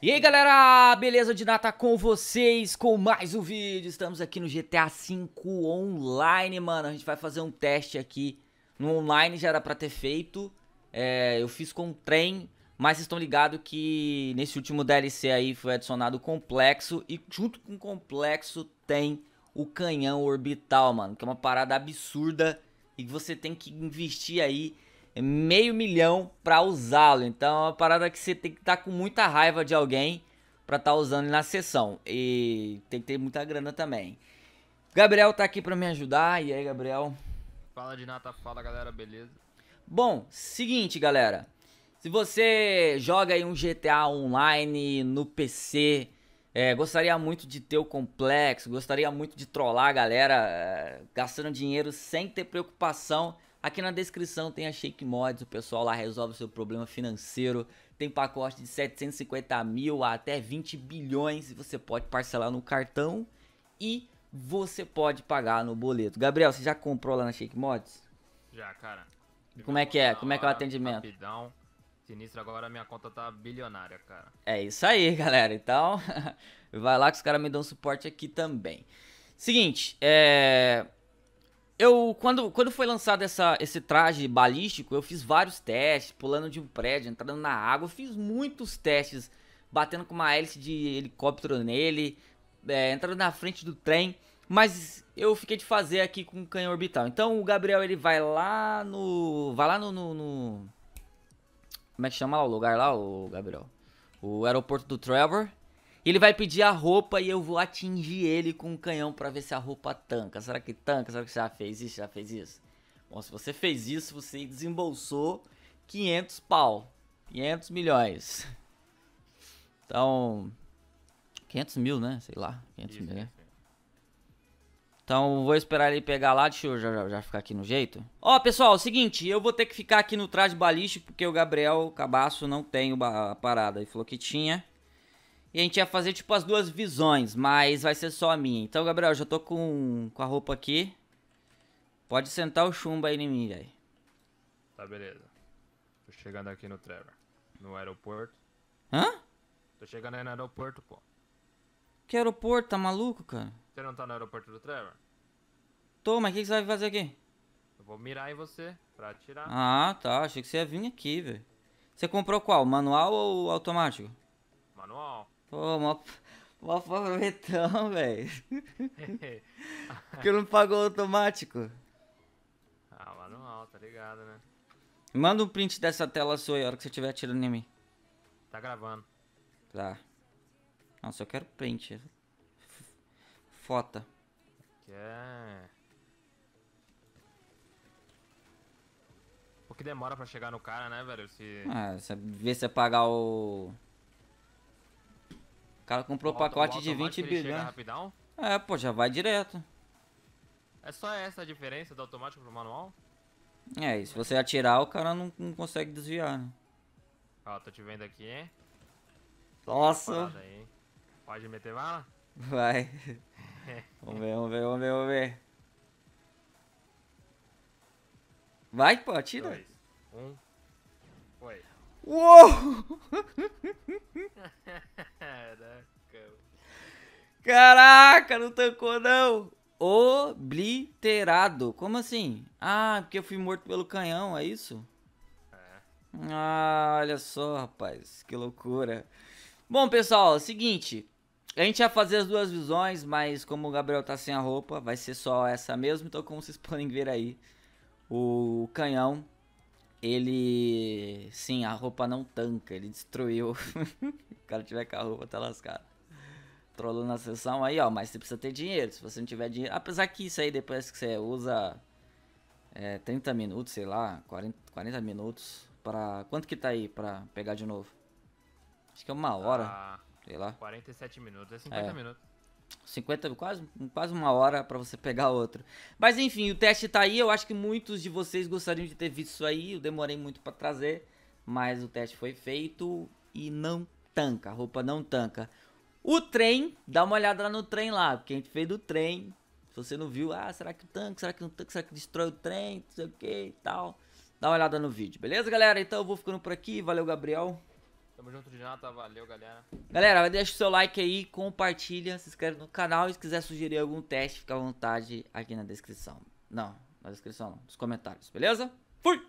E aí galera, beleza de nata com vocês, com mais um vídeo, estamos aqui no GTA V Online, mano, a gente vai fazer um teste aqui no online, já era pra ter feito, é, eu fiz com o trem, mas estão ligados que nesse último DLC aí foi adicionado o complexo, e junto com o complexo tem o canhão orbital, mano, que é uma parada absurda, e você tem que investir aí meio milhão para usá-lo. Então é uma parada que você tem que estar tá com muita raiva de alguém para estar tá usando na sessão. E tem que ter muita grana também. Gabriel tá aqui para me ajudar. E aí, Gabriel? Fala de nata, fala galera, beleza? Bom, seguinte, galera. Se você joga aí um GTA online no PC, é, gostaria muito de ter o complexo, gostaria muito de trollar a galera, é, gastando dinheiro sem ter preocupação Aqui na descrição tem a Shake Mods, o pessoal lá resolve o seu problema financeiro. Tem pacote de 750 mil a até 20 bilhões e você pode parcelar no cartão e você pode pagar no boleto. Gabriel, você já comprou lá na Shake Mods? Já, cara. Como é que é? Como é que é o atendimento? Rapidão. Sinistro, agora minha conta tá bilionária, cara. É isso aí, galera. Então, vai lá que os caras me dão suporte aqui também. Seguinte, é quando, quando foi lançado essa, esse traje balístico, eu fiz vários testes, pulando de um prédio, entrando na água, fiz muitos testes, batendo com uma hélice de helicóptero nele, é, entrando na frente do trem, mas eu fiquei de fazer aqui com o canhão orbital. Então o Gabriel ele vai lá no. Vai lá no. no, no como é que chama lá o lugar lá, o Gabriel? O aeroporto do Trevor. Ele vai pedir a roupa e eu vou atingir ele com o um canhão para ver se a roupa tanca. Será que tanca? Será que já fez isso? Já fez isso? Bom, se você fez isso, você desembolsou 500 pau. 500 milhões. Então. 500 mil, né? Sei lá. 500 isso, mil. Né? Então vou esperar ele pegar lá, deixa eu já, já, já ficar aqui no jeito. Ó, oh, pessoal, é seguinte, eu vou ter que ficar aqui no traje balístico porque o Gabriel Cabaço não tem a parada. Ele falou que tinha. E a gente ia fazer tipo as duas visões, mas vai ser só a minha. Então, Gabriel, já tô com, com a roupa aqui. Pode sentar o chumba aí em mim, velho. Tá, beleza. Tô chegando aqui no Trevor. No aeroporto. Hã? Tô chegando aí no aeroporto, pô. Que aeroporto? Tá maluco, cara? Você não tá no aeroporto do Trevor? Tô, mas o que, que você vai fazer aqui? Eu vou mirar em você, pra atirar. Ah, tá. Achei que você ia vir aqui, velho. Você comprou qual? Manual ou automático? Manual. Pô, mó, mó proveitão, velho. Porque não pagou automático. Ah, manual, tá ligado, né? Manda um print dessa tela sua aí, a hora que você estiver atirando em mim. Tá gravando. Tá. Não, só quero print. Fota. Quer... Porque demora pra chegar no cara, né, velho? Se... Ah, você ver se apagar o cara comprou o pacote o de 20 bilhões. Rapidão? É, pô, já vai direto. É só essa a diferença do automático pro manual? É, e se você atirar, o cara não, não consegue desviar, né? Ó, tô te vendo aqui, hein? Nossa! Aí, Pode meter bala? Vai. vamos ver, vamos ver, vamos ver, vamos ver. Vai, pô, atira. Dois, um, foi. Uou! Caraca. Caraca, não tancou não. Obliterado. Como assim? Ah, porque eu fui morto pelo canhão, é isso? É. Ah, olha só, rapaz. Que loucura. Bom, pessoal, é o seguinte. A gente ia fazer as duas visões, mas como o Gabriel tá sem a roupa, vai ser só essa mesmo. Então, como vocês podem ver aí, o canhão ele. Sim, a roupa não tanca, ele destruiu. o cara tiver com a roupa, tá lascado. Trollou na sessão aí, ó. Mas você precisa ter dinheiro. Se você não tiver dinheiro. Apesar que isso aí, depois que você usa é, 30 minutos, sei lá, 40, 40 minutos. Pra... Quanto que tá aí pra pegar de novo? Acho que é uma hora. Ah, sei lá. 47 minutos, é 50 é. minutos. 50, quase, quase uma hora para você pegar outro. Mas enfim, o teste tá aí. Eu acho que muitos de vocês gostariam de ter visto isso aí. Eu demorei muito para trazer, mas o teste foi feito e não tanca. A roupa não tanca. O trem, dá uma olhada lá no trem lá, porque a gente fez do trem. Se você não viu, ah, será que o tanque, será que não tanque, será que destrói o trem, não sei o que e tal. Dá uma olhada no vídeo, beleza, galera? Então eu vou ficando por aqui. Valeu, Gabriel. Tamo junto de nada, valeu, galera. Galera, deixa o seu like aí, compartilha, se inscreve no canal e se quiser sugerir algum teste, fica à vontade aqui na descrição. Não, na descrição não, nos comentários, beleza? Fui!